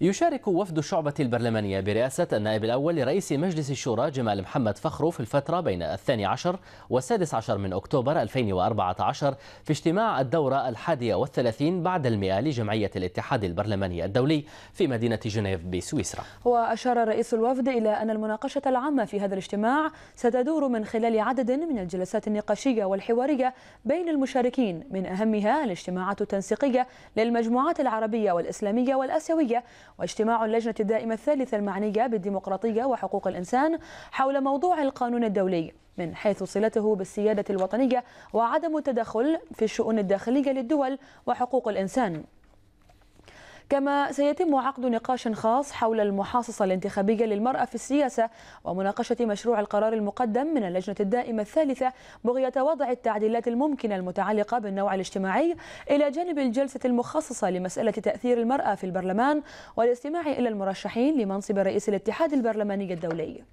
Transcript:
يشارك وفد الشعبة البرلمانية برئاسة النائب الأول لرئيس مجلس الشورى جمال محمد فخرو في الفترة بين الثاني عشر والسادس عشر من أكتوبر 2014 في اجتماع الدورة الحادية والثلاثين بعد المئة لجمعية الاتحاد البرلماني الدولي في مدينة جنيف بسويسرا وأشار رئيس الوفد إلى أن المناقشة العامة في هذا الاجتماع ستدور من خلال عدد من الجلسات النقاشية والحوارية بين المشاركين من أهمها الاجتماعات التنسيقية للمجموعات العربية والإسلامية والآسيوية واجتماع اللجنة الدائمة الثالثة المعنية بالديمقراطية وحقوق الإنسان حول موضوع القانون الدولي من حيث صلته بالسيادة الوطنية وعدم التدخل في الشؤون الداخلية للدول وحقوق الإنسان كما سيتم عقد نقاش خاص حول المحاصصة الانتخابية للمرأة في السياسة ومناقشة مشروع القرار المقدم من اللجنة الدائمة الثالثة بغية وضع التعديلات الممكنة المتعلقة بالنوع الاجتماعي إلى جانب الجلسة المخصصة لمسألة تأثير المرأة في البرلمان والاستماع إلى المرشحين لمنصب رئيس الاتحاد البرلماني الدولي